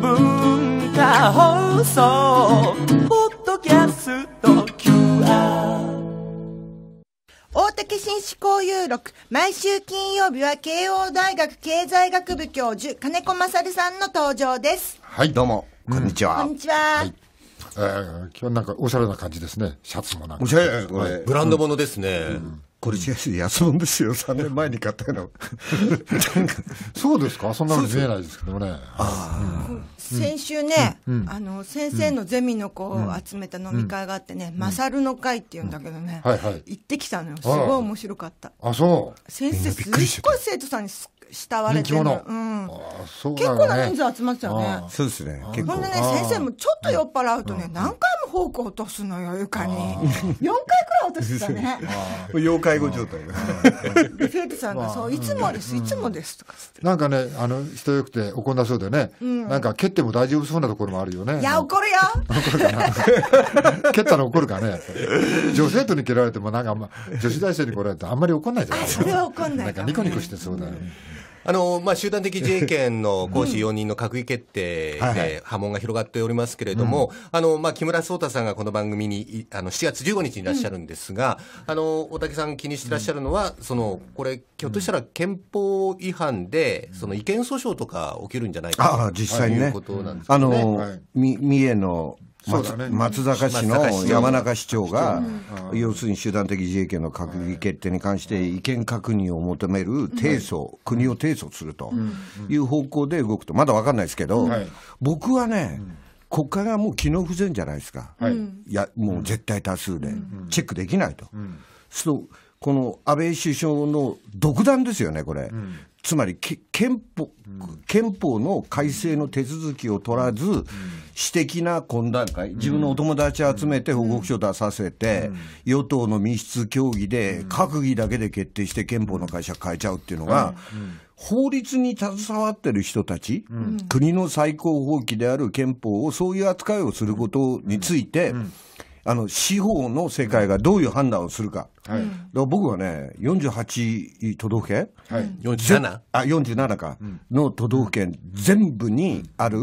文化放送ポッドキャスト QR 大竹紳士交友録毎週金曜日は慶応大学経済学部教授金子勝さんの登場ですはいどうもこんにちは、こんにちは、はいえー、今日なんかおしゃれな感じですねシャツもなんかおしゃれ、はい、ブランドものですね、うんこれ、安物ですよ、3年前に買ったよそうですか、そんなの見えないですけどね。先週ね、あの先生のゼミの子を集めた飲み会があってね、マサルの会っていうんだけどね、行ってきたのよ、すごい面白かった。あそう先生、すっごい生徒さんに慕われてる、結構な人数集まってたよねそうですね結構ほんでね先生もちょっと酔っ払うとね何回もフォーク落とすのよ床に4回音したね要介護状態で生徒さんがそう「いつもですいつもです」とかなんかねあの人よくて怒んなそうでね、うん、なんか蹴っても大丈夫そうなところもあるよねいや怒るよ怒るかな 蹴ったら怒るかね女生徒に蹴られてもなんか、ま、女子大生に来られてあんまり怒んないじゃないですかそれは怒んないなんかニコニコしてそうだよ、ね、あのまあ、集団的自衛権の行使容認の閣議決定で波紋が広がっておりますけれども、あのまあ、木村壮太さんがこの番組にあの7月15日にいらっしゃるんですが、あの大竹さん、気にしてらっしゃるのは、そのこれ、ひょっとしたら憲法違反で、その意見訴訟とか起きるんじゃないかということなんですね。あの、三重のね、松坂市の山中市長が、要するに集団的自衛権の閣議決定に関して意見確認を求める提訴、国を提訴するという方向で動くと、まだ分かんないですけど、僕はね、国会がもう機能不全じゃないですか、いやもう絶対多数で、チェックできないと。そうこの安倍首相の独断ですよね、これ、うん、つまり憲法憲法の改正の手続きを取らず、私的な懇談会、自分のお友達集めて報告書出させて、与党の密室協議で、閣議だけで決定して憲法の解釈変えちゃうっていうのが、法律に携わってる人たち、国の最高法規である憲法をそういう扱いをすることについて、あの司法の世界がどういう判断をするか。はい、だから僕はね、48都道府県、はい、47? あ47か、の都道府県全部にある、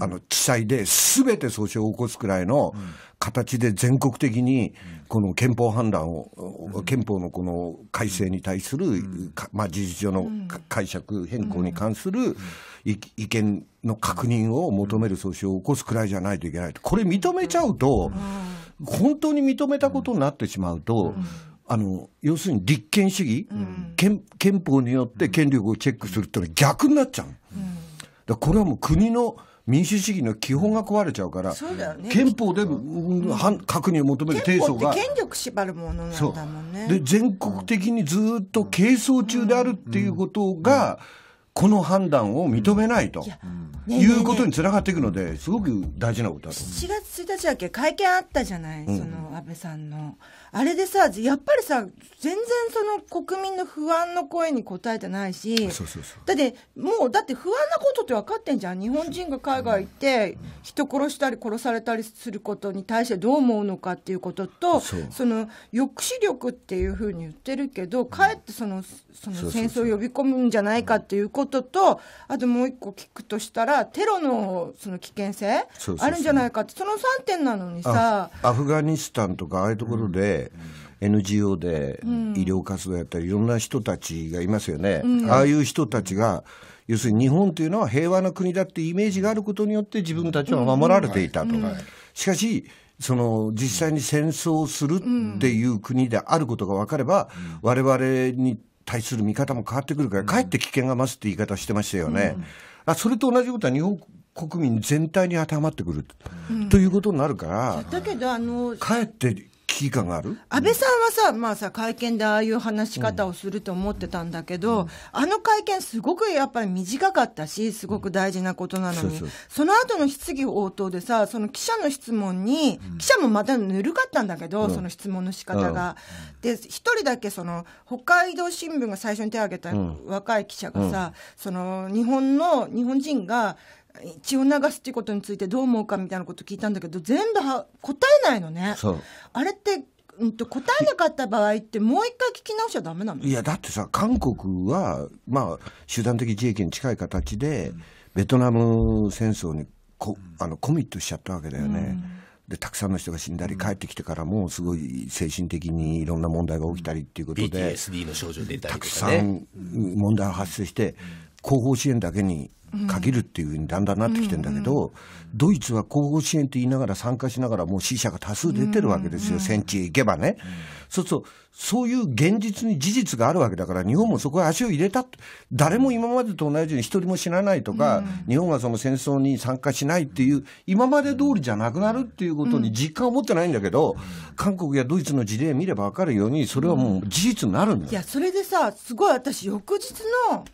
あの地裁ですべて訴訟を起こすくらいの形で全国的にこの憲法判断を、憲法のこの改正に対する、まあ、事実上の解釈変更に関する意見の確認を求める訴訟を起こすくらいじゃないといけないこれ認めちゃうと、本当に認めたことになってしまうと、あの要するに立憲主義、憲、憲法によって権力をチェックするってのは逆になっちゃう、だこれはもう国の民主主義の基本が壊れちゃうから、ね、憲法で、うん、確認を求める提訴が権力縛るものなんだもんねで全国的にずっと係争中であるっていうことが、うんうん、この判断を認めないと。いうことにつながっていくので、すごく大事なことだと7月1日だっけ、会見あったじゃない、その安倍さんの。あれでさ、やっぱりさ、全然その国民の不安の声に応えてないし、そうそうそうだって、もうだって不安なことって分かってんじゃん。日本人が海外行って、人殺したり殺されたりすることに対してどう思うのかっていうことと、その抑止力っていうふうに言ってるけど、かえってそのその戦争を呼び込むんじゃないかっていうことと、あともう一個聞くとしたら、テロのその危険性あるんじゃないかって、その3点なのにさ。アフガニスタン館とかああいうところで、NGO で医療活動やったり、いろんな人たちがいますよね、ああいう人たちが要するに日本というのは平和な国だってイメージがあることによって自分たちは守られていたと、しかしその実際に戦争をするっていう国であることが分かれば、われわれに対する見方も変わってくるから、かえって危険が増すって言い方してましたよね。あそれと同じことは日本国民全体に当てはまってくる、うん、ということになるから、だけどあのかえって危機感がある安倍さんはさ,、まあさ、会見でああいう話し方をすると思ってたんだけど、うん、あの会見、すごくやっぱり短かったし、すごく大事なことなのに、そうそうその後の質疑応答でさ、その記者の質問に、うん、記者もまたぬるかったんだけど、うん、その質問の仕方が、で1人だけその北海道新聞が最初に手を挙げた若い記者がさ、その日本の日本人が血を流すっていうことについてどう思うかみたいなこと聞いたんだけど、全部は答えないのね。あれって、うんと、答えなかった場合って、もう一回聞き直しちゃだめなのいや、だってさ、韓国は、まあ、集団的自衛権に近い形で、うん、ベトナム戦争にこあのコミットしちゃったわけだよね。うんでたくさんの人が死んだり、帰ってきてからもすごい精神的にいろんな問題が起きたりっていうことで、BTSD の症状出たりとか、ね、たくさん問題が発生して、後方支援だけに限るっていうふうにだんだんなってきてるんだけど、ドイツは後方支援って言いながら参加しながらもう死者が多数出てるわけですよ、戦地へ行けばね。そうすると、そういう現実に事実があるわけだから、日本もそこへ足を入れた。誰も今までと同じように一人も死なないとか、日本はその戦争に参加しないっていう、今まで通りじゃなくなるっていうことに実感を持ってないんだけど、韓国やドイツの事例見れば分かるように、それはもう事実になるんだ、いや、それでさ、すごい私、翌日の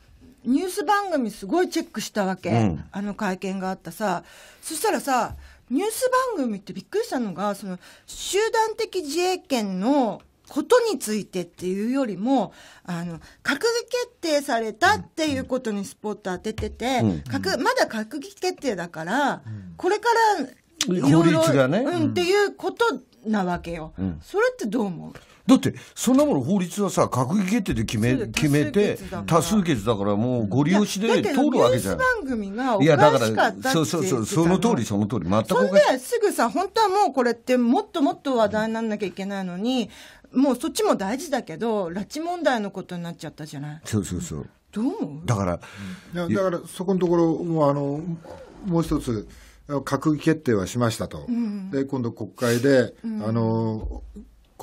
ニュース番組すごいチェックしたわけ、うん、あの会見があったさそしたらさニュース番組ってびっくりしたのがその集団的自衛権のことについてっていうよりもあの閣議決定されたっていうことにスポット当ててて、うん、まだ閣議決定だから、うん、これからいろいろ、ね、うん、っていうことなわけよ、それってどう思うだって、そんなもの法律はさ、閣議決定で決め決めて、多数決だから、もうご利用しで通るわけじゃん。番組がおかしかったいや、だから、そうそうそう、その通り、その通り、全くそれですぐさ、本当はもうこれって、もっともっと話題になんなきゃいけないのに、もうそっちも大事だけど、拉致問題のことになっちゃったじゃない。そうそうそう。どうだから、うん、だからそこのところ、もうあのもう一つ、閣議決定はしましたと、うん、で今度、国会で、うん、あの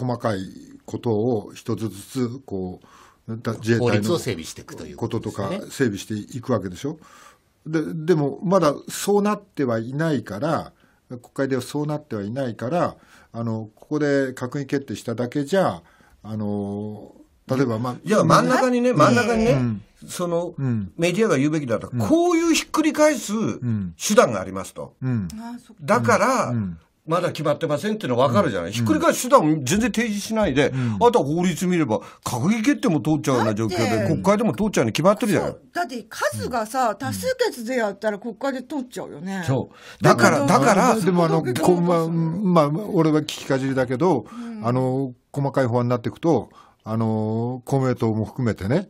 細かいことを一つずつこう自衛隊の整備していくということとか整備していくわけでしょ。ででもまだそうなってはいないから国会ではそうなってはいないからあのここで閣議決定しただけじゃあの例えば、まあ、いや、真ん中にね、真ん中にね、うん、その、メディアが言うべきだと、うん、こういうひっくり返す手段がありますと。だから、まだ決まってませんっていうのは分かるじゃない、うん、ひっくり返す手段を全然提示しないで、うん、あとは法律見れば、閣議決定も通っちゃうような状況で、国会でも通っちゃうに決まってるじゃないだって数がさ、多数決でやったら国会で通っちゃうよね。そう。だから、だから、でもあの、こま、まあ、俺は聞きかじりだけど、あの、細かい法案になっていくと、あの、公明党も含めてね、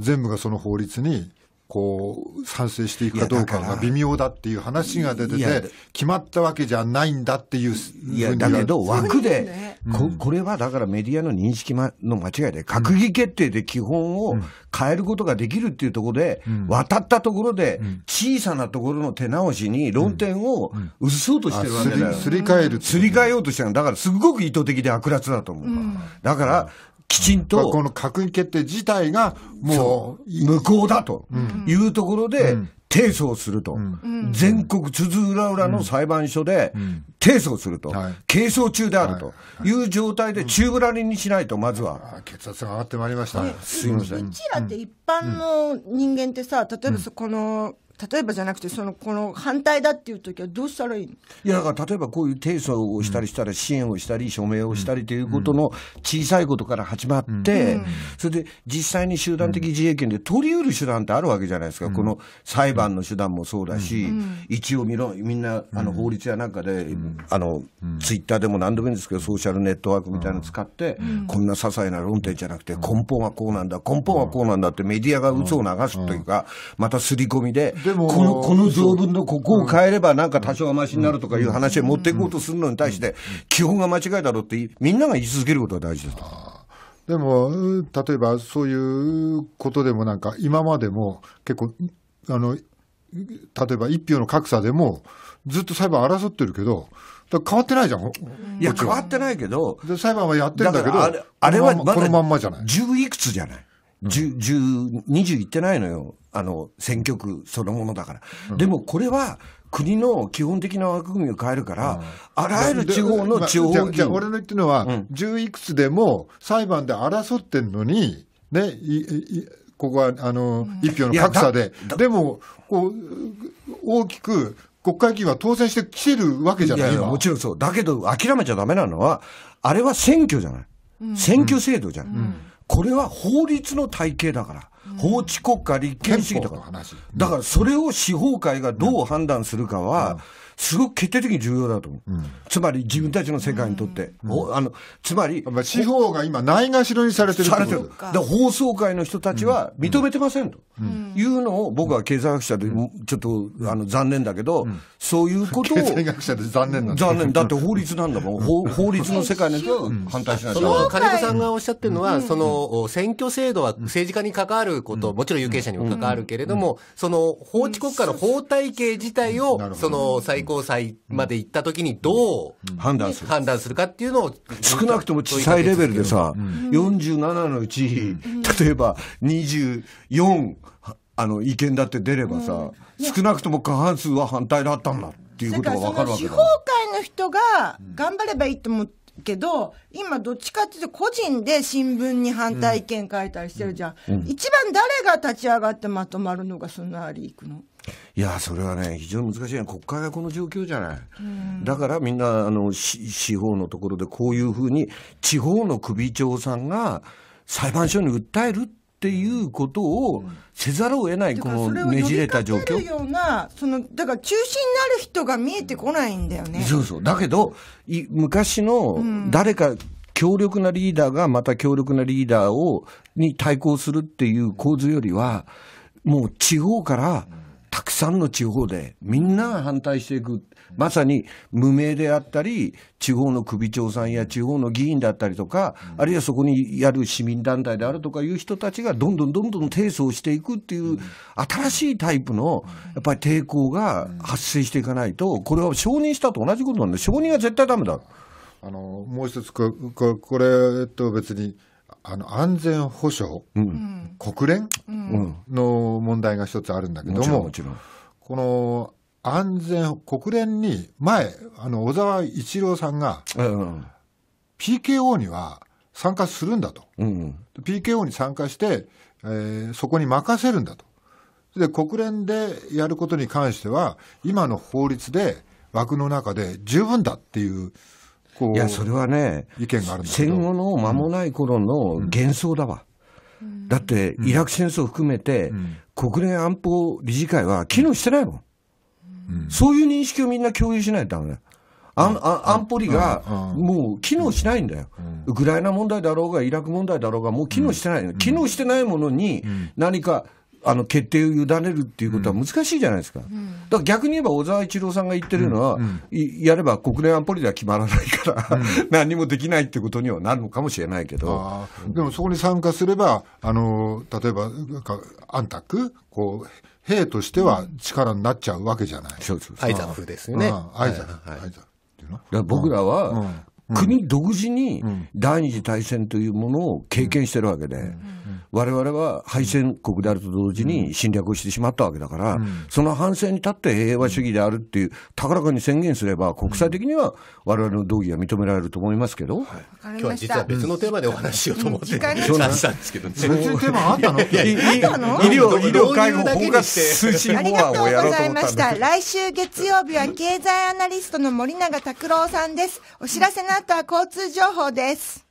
全部がその法律に、こう、賛成していくかどうかが微妙だっていう話が出てて、決まったわけじゃないんだっていう。いや、だけど枠で、こ、これはだからメディアの認識の間違いで、閣議決定で基本を変えることができるっていうところで、渡ったところで、小さなところの手直しに論点を移そうとしてるわけだよ。すり替える。すり替えようとしてるだからすごく意図的で悪辣だと思う。だから、きちんと。この閣議決定自体が、もう、無効だというところで、提訴をすると、うん、全国津々浦々の裁判所で提訴すると、係、う、争、んうん中であるという状態で、宙ぶらりにしないと、まずは、うん、血圧が上がってまいりました、ね、すみませんうちらって一般の人間ってさ、例えばそこの例えばじゃなくて、その、この反対だっていう時はどうしたらいいいや、だから例えばこういう提訴をしたりしたら、支援をしたり、署名をしたりということの小さいことから始まって、それで実際に集団的自衛権で取り得る手段ってあるわけじゃないですか。この裁判の手段もそうだし、一応みろ、みんな、あの、法律やなんかで、あの、ツイッターでも何でもいいんですけど、ソーシャルネットワークみたいなの使って、こんな些細な論点じゃなくて、根本はこうなんだ、根本はこうなんだってメディアが嘘を流すというか、また刷り込みで、でもこのこの条文のここを変えればなんか多少はましになるとかいう話を持っていこうとするのに対して、基本が間違いだろうってみんなが言い続けることが大事だと。でも、例えばそういうことでもなんか、今までも結構、あの、例えば一票の格差でも、ずっと裁判争ってるけど、変わってないじゃん。いや、変わってないけど。で、裁判はやってるんだけど、あれあれはこのまんまじゃない。十いくつじゃない。十、十、二十いってないのよ。あの、選挙区そのものだから。うん、でもこれは、国の基本的な枠組みを変えるから、うん、あらゆる地方の地方議員、まあ、じゃあ、俺の言ってるのは、十、うん、いくつでも裁判で争ってんのに、ね、いいここはあの一票の格差で、でもこう、大きく国会議員は当選してきてるわけじゃないいやもちろんそう、だけど諦めちゃだめなのは、あれは選挙じゃない、選挙制度じゃない、これは法律の体系だから。法治国家、立憲主義とかだからそれを司法界がどう判断するかは、すごく決定的に重要だと思う、うん、つまり自分たちの世界にとって、うん、あのつまり、司法が今、ないがしろにされてるだから、法放送界の人たちは認めてませんと、いうのを、僕は経済学者で、ちょっとあの残念だけど、そういうことを、経済学者で残念なんだ残念、だって法律なんだもん、法法律の世界の人は反対しないその金子さんがおっしゃってるのは、その選挙制度は政治家に関わること、もちろん有権者にも関わるけれども、その法治国家の法体系自体を、その最最高裁まで行った時にどう、判断する判断するかっていうのを少なくとも地裁レベルでさ、うん、47のうち、例えば24あの意見だって出ればさ、少なくとも過半数は反対だったんだっていうことが分かるわけだから司法界の人が頑張ればいいと思って。けど、今どっちかっていうと個人で新聞に反対意見書いたりしてるじゃん。うんうん、一番誰が立ち上がってまとまるのがそのありいくのいやそれはね非常に難しいね国会がこの状況じゃない、だからみんなあの司法のところでこういうふうに地方の首長さんが裁判所に訴えるっていうことをせざるを得ない、このねじれた状況。ようなそのだから中心になる人が見えてこないんだよね。そうそうだけどい昔の誰か、強力なリーダーがまた強力なリーダーをに対抗するっていう構図よりは、もう地方から、うんたくさんの地方でみんなが反対していく、まさに無名であったり、地方の首長さんや地方の議員だったりとか、あるいはそこにやる市民団体であるとかいう人たちがどんどんどんどん提訴をしていくっていう、新しいタイプのやっぱり抵抗が発生していかないと、これは承認したと同じことなんで、承認は絶対だめだ。あのもう一つここ、これ、えっと、別に。あの安全保障、うん、国連の題が一つあるんだけども、もこの安全、国連に前、あの小沢一郎さんが、PKO には参加するんだと、うん PKO に参加して、えー、そこに任せるんだと。で国連でやることに関しては、今の法律で枠の中で十分だっていう、こういやそれはね、意見がある戦後の間もない頃の幻想だわ。うんうんだってイラク戦争含めて、国連安保理事会は機能してないもん。そういう認識をみんな共有しないとだめだ。安安保理がもう機能しないんだよ、ウクライナ問題だろうが、イラク問題だろうが、もう機能してない、機能してないものに、何かあの決定を委ねるっていうことは難しいじゃないですか、うん、だから逆に言えば小沢一郎さんが言ってるのは、うん、やれば国連安保理では決まらないから、うん、何もできないってことにはなるのかもしれないけど、でもそこに参加すれば、あの例えば、安卓、こう兵としては力になっちゃうわけじゃない、うそアイザフですよね。アイザフ、はい、アイザフ僕らは、国独自に第二次大戦というものを経験してるわけで。うん我々は敗戦国であると同時に侵略をしてしまったわけだから、うん、その反省に立って平和主義であるっていう、高らかに宣言すれば、国際的には我々の道義は認められると思いますけど、はい、今日は実は別のテーマでお話ししようと思って、うん、そうなんですけど、ね、別のテーマあったの医療、医療介護、包括推進法案をやろうと思った来週月曜日は経済アナリストの森永卓郎さんです。お知らせの後は交通情報です。